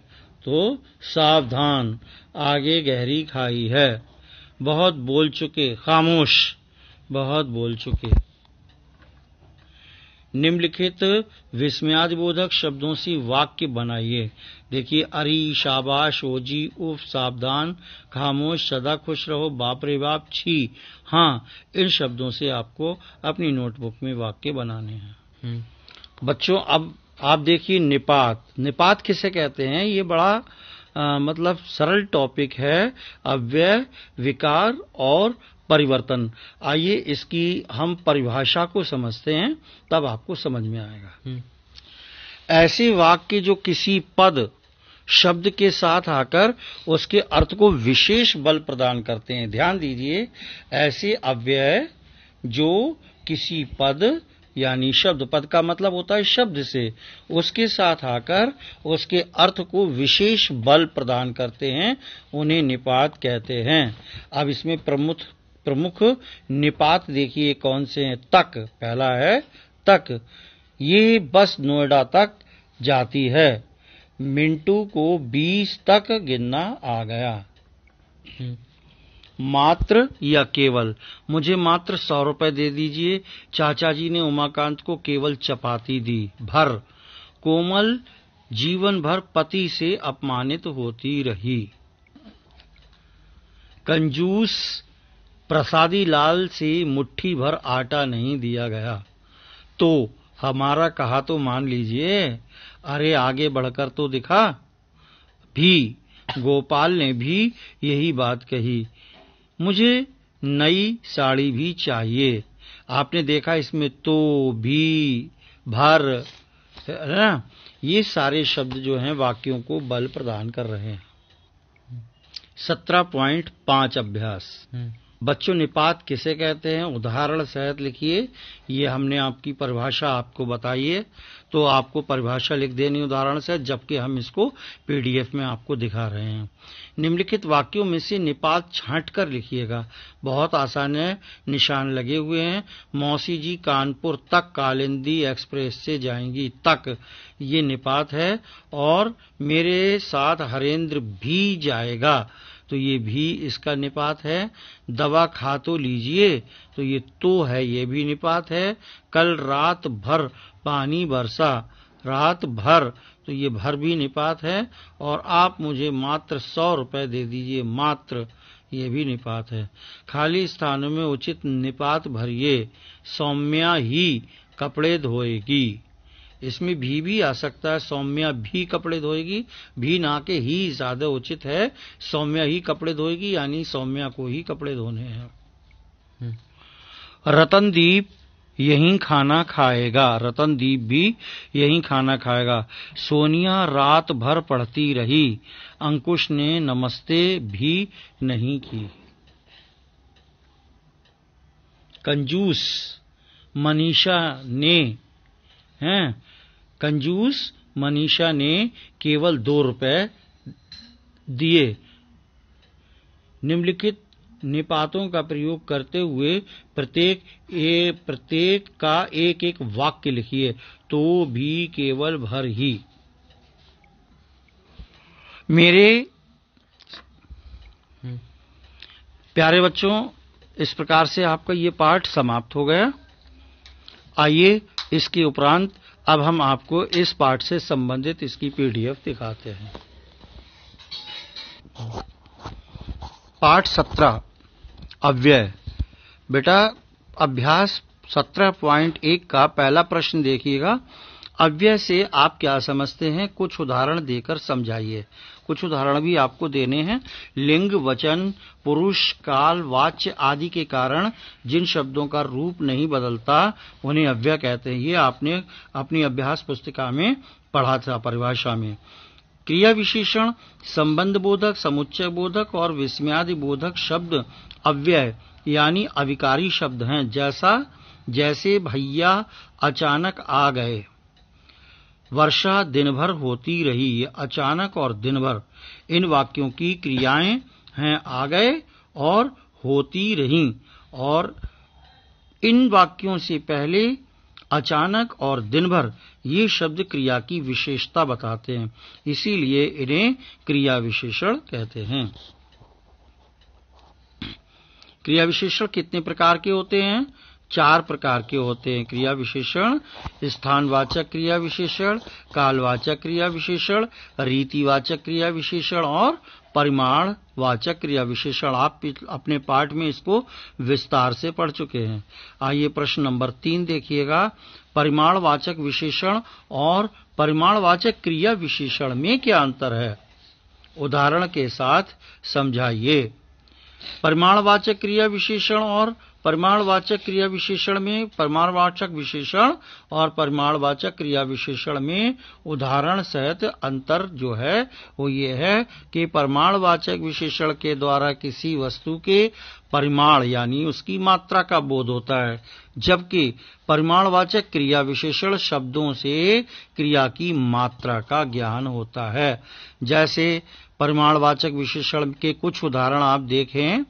तो सावधान आगे गहरी खाई है बहुत बोल चुके खामोश बहुत बोल चुके निम्नलिखित विस्मयादिबोधक शब्दों से वाक्य बनाइए देखिए अरी शाबाश ओजी उफ सावधान खामोश सदा खुश रहो बाप रे बाप छी हाँ इन शब्दों से आपको अपनी नोटबुक में वाक्य बनाने हैं हम्म। बच्चों अब आप देखिए निपात निपात किसे कहते हैं ये बड़ा आ, मतलब सरल टॉपिक है अव्यय विकार और परिवर्तन आइए इसकी हम परिभाषा को समझते हैं तब आपको समझ में आएगा हम्म। ऐसे वाक्य जो किसी पद शब्द के साथ आकर उसके अर्थ को विशेष बल प्रदान करते हैं ध्यान दीजिए ऐसे अव्यय जो किसी पद यानी शब्द पद का मतलब होता है शब्द से उसके साथ आकर उसके अर्थ को विशेष बल प्रदान करते हैं उन्हें निपात कहते हैं अब इसमें प्रमुख प्रमुख निपात देखिए कौन से हैं तक पहला है तक ये बस नोएडा तक जाती है मिंटू को 20 तक गिनना आ गया मात्र या केवल मुझे मात्र सौ रुपए दे दीजिए चाचा जी ने उमाकांत को केवल चपाती दी भर कोमल जीवन भर पति से अपमानित होती रही कंजूस प्रसादी लाल से मुट्ठी भर आटा नहीं दिया गया तो हमारा कहा तो मान लीजिए अरे आगे बढ़कर तो दिखा भी गोपाल ने भी यही बात कही मुझे नई साड़ी भी चाहिए आपने देखा इसमें तो भी भर है ना ये सारे शब्द जो हैं वाक्यों को बल प्रदान कर रहे हैं सत्रह पॉइंट पांच अभ्यास हम्म। बच्चों निपात किसे कहते हैं उदाहरण सहित लिखिए ये हमने आपकी परिभाषा आपको बताइए तो आपको परिभाषा लिख देनी उदाहरण से जबकि हम इसको पीडीएफ में आपको दिखा रहे हैं निम्नलिखित वाक्यों में से निपात छांट कर लिखिएगा बहुत आसान है निशान लगे हुए हैं मौसी जी कानपुर तक कालिंदी एक्सप्रेस से जाएंगी तक ये निपात है और मेरे साथ हरेंद्र भी जाएगा तो ये भी इसका निपात है दवा खा तो लीजिए तो ये तो है ये भी निपात है कल रात भर पानी बरसा रात भर तो ये भर भी निपात है और आप मुझे मात्र सौ रुपए दे दीजिए मात्र ये भी निपात है खाली स्थानों में उचित निपात भरिए सौम्या ही कपड़े धोएगी इसमें भी भी आ सकता है सौम्या भी कपड़े धोएगी भी ना के ही ज्यादा उचित है सौम्या ही कपड़े धोएगी यानी सौम्या को ही कपड़े धोने हैं रतनदीप यही खाना खाएगा रतनदीप भी यही खाना खाएगा सोनिया रात भर पढ़ती रही अंकुश ने नमस्ते भी नहीं की कंजूस मनीषा ने हैं कंजूस मनीषा ने केवल दो रुपए दिए निम्नलिखित निपातों का प्रयोग करते हुए प्रत्येक प्रत्येक का एक एक वाक्य लिखिए तो भी केवल भर ही मेरे प्यारे बच्चों इस प्रकार से आपका ये पाठ समाप्त हो गया आइए इसके उपरांत अब हम आपको इस पार्ट से संबंधित इसकी पीडीएफ दिखाते हैं पाठ सत्रह अव्यय बेटा अभ्यास सत्रह प्वाइंट एक का पहला प्रश्न देखिएगा अव्यय से आप क्या समझते हैं कुछ उदाहरण देकर समझाइए कुछ उदाहरण भी आपको देने हैं लिंग वचन पुरुष काल वाच्य आदि के कारण जिन शब्दों का रूप नहीं बदलता उन्हें अव्यय कहते हैं ये आपने अपनी अभ्यास पुस्तिका में पढ़ा था परिभाषा में क्रिया विशेषण संबंध बोधक समुच्चय बोधक और विस्मयादि बोधक शब्द अव्यय यानी अविकारी शब्द हैं जैसा जैसे भैया अचानक आ गए वर्षा दिनभर होती रही अचानक और दिनभर इन वाक्यों की क्रियाएं हैं आ गए और होती रही और इन वाक्यों से पहले अचानक और दिनभर ये शब्द क्रिया की विशेषता बताते हैं इसीलिए इन्हें क्रिया विशेषण कहते हैं क्रिया विशेषण कितने प्रकार के होते हैं चार प्रकार के होते हैं क्रिया विशेषण स्थानवाचक क्रिया विशेषण कालवाचक क्रिया विशेषण रीतिवाचक क्रिया विशेषण और परिमाण वाचक क्रिया विशेषण आप अपने पाठ में इसको विस्तार से पढ़ चुके हैं आइए प्रश्न नंबर तीन देखिएगा परिमाण वाचक विशेषण और परिमाण वाचक क्रिया विशेषण में क्या अंतर है उदाहरण के साथ समझाइए परिमाणवाचक क्रिया विशेषण और परिमाणवाचक क्रिया विशेषण में परिमाणवाचक विशेषण और परिमाणवाचक क्रिया विशेषण में उदाहरण सहित अंतर जो है वो ये है कि परिमाणवाचक विशेषण के द्वारा किसी वस्तु के परिमाण यानी उसकी मात्रा का बोध होता है जबकि परिमाणवाचक क्रिया विशेषण शब्दों से क्रिया की मात्रा का ज्ञान होता है जैसे परिमाणवाचक विशेषण के कुछ उदाहरण आप देखें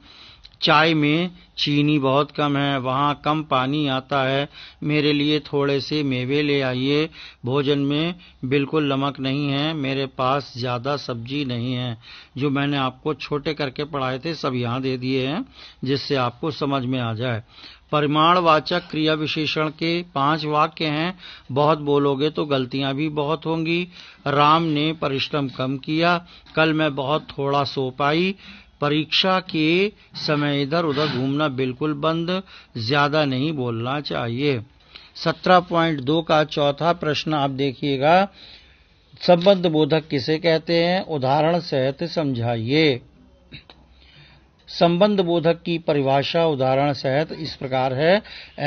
चाय में चीनी बहुत कम है वहाँ कम पानी आता है मेरे लिए थोड़े से मेवे ले आइए भोजन में बिल्कुल नमक नहीं है मेरे पास ज़्यादा सब्जी नहीं है जो मैंने आपको छोटे करके पढ़ाए थे सब यहाँ दे दिए हैं जिससे आपको समझ में आ जाए परिमाणवाचक क्रिया विशेषण के पांच वाक्य हैं बहुत बोलोगे तो गलतियां भी बहुत होंगी राम ने परिश्रम कम किया कल मैं बहुत थोड़ा सो पाई परीक्षा के समय इधर उधर घूमना बिल्कुल बंद ज्यादा नहीं बोलना चाहिए सत्रह प्वाइंट दो का चौथा प्रश्न आप देखिएगा संबंध बोधक किसे कहते हैं उदाहरण सहित समझाइए संबंध बोधक की परिभाषा उदाहरण सहित इस प्रकार है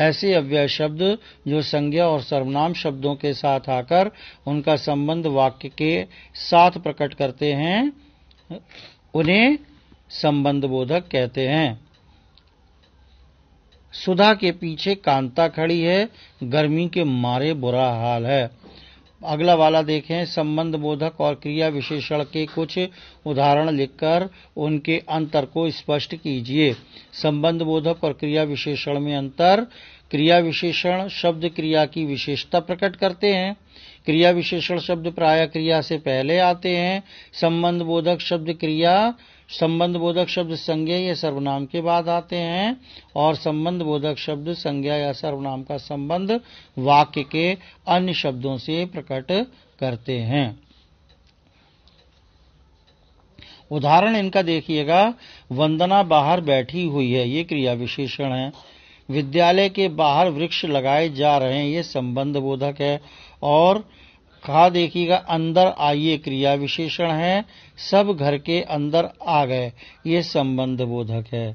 ऐसे अव्यय शब्द जो संज्ञा और सर्वनाम शब्दों के साथ आकर उनका संबंध वाक्य के साथ प्रकट करते हैं उन्हें संबंध बोधक कहते हैं सुधा के पीछे कांता खड़ी है गर्मी के मारे बुरा हाल है अगला वाला देखें संबंध बोधक और क्रिया विशेषण के कुछ उदाहरण लिखकर उनके अंतर को स्पष्ट कीजिए संबंध बोधक और क्रिया विशेषण में अंतर क्रिया विशेषण शब्द क्रिया की विशेषता प्रकट करते हैं क्रिया विशेषण शब्द प्राय क्रिया से पहले आते हैं संबंध बोधक शब्द क्रिया संबंध बोधक शब्द संज्ञा या सर्वनाम के बाद आते हैं और संबंध बोधक शब्द संज्ञा या सर्वनाम का संबंध वाक्य के अन्य शब्दों से प्रकट करते हैं उदाहरण इनका देखिएगा वंदना बाहर बैठी हुई है ये क्रिया विशेषण है विद्यालय के बाहर वृक्ष लगाए जा रहे हैं ये संबंध बोधक है और कहा देखिएगा अंदर आइए क्रिया विशेषण है सब घर के अंदर आ गए ये संबंध बोधक है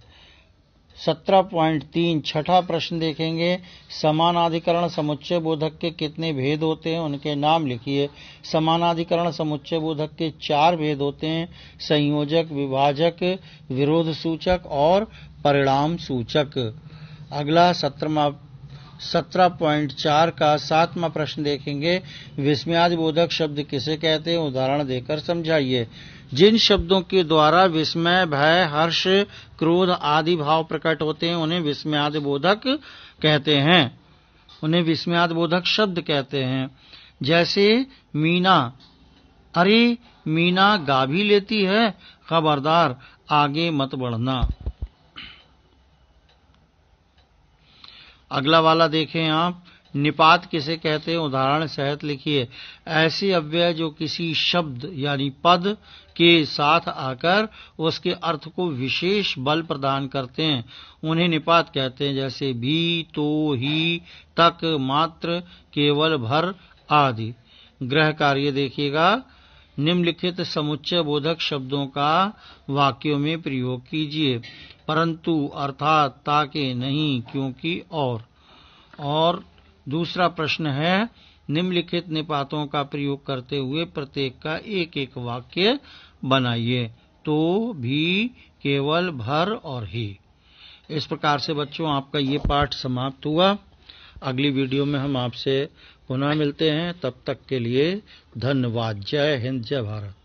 सत्रह पॉइंट तीन छठा प्रश्न देखेंगे समानाधिकरण समुच्चय बोधक के कितने भेद होते हैं उनके नाम लिखिए समानाधिकरण समुच्चय बोधक के चार भेद होते हैं संयोजक विभाजक विरोध सूचक और परिणाम सूचक अगला सत्र सत्रह चार का सातवां प्रश्न देखेंगे बोधक शब्द किसे कहते हैं उदाहरण देकर समझाइए जिन शब्दों के द्वारा विस्मय भय हर्ष क्रोध आदि भाव प्रकट होते हैं उन्हें बोधक कहते हैं उन्हें बोधक शब्द कहते हैं जैसे मीना अरे मीना गाभी लेती है खबरदार आगे मत बढ़ना अगला वाला देखें आप निपात किसे कहते हैं उदाहरण सहित लिखिए ऐसे अव्यय जो किसी शब्द यानी पद के साथ आकर उसके अर्थ को विशेष बल प्रदान करते हैं उन्हें निपात कहते हैं जैसे भी तो ही तक मात्र केवल भर आदि ग्रह कार्य देखिएगा निम्नलिखित समुच्चय बोधक शब्दों का वाक्यों में प्रयोग कीजिए परंतु अर्थात ताकि नहीं क्योंकि और और दूसरा प्रश्न है निम्नलिखित निपातों का प्रयोग करते हुए प्रत्येक का एक एक वाक्य बनाइए तो भी केवल भर और ही इस प्रकार से बच्चों आपका ये पाठ समाप्त हुआ अगली वीडियो में हम आपसे पुनः मिलते हैं तब तक के लिए धन्यवाद जय हिंद जय भारत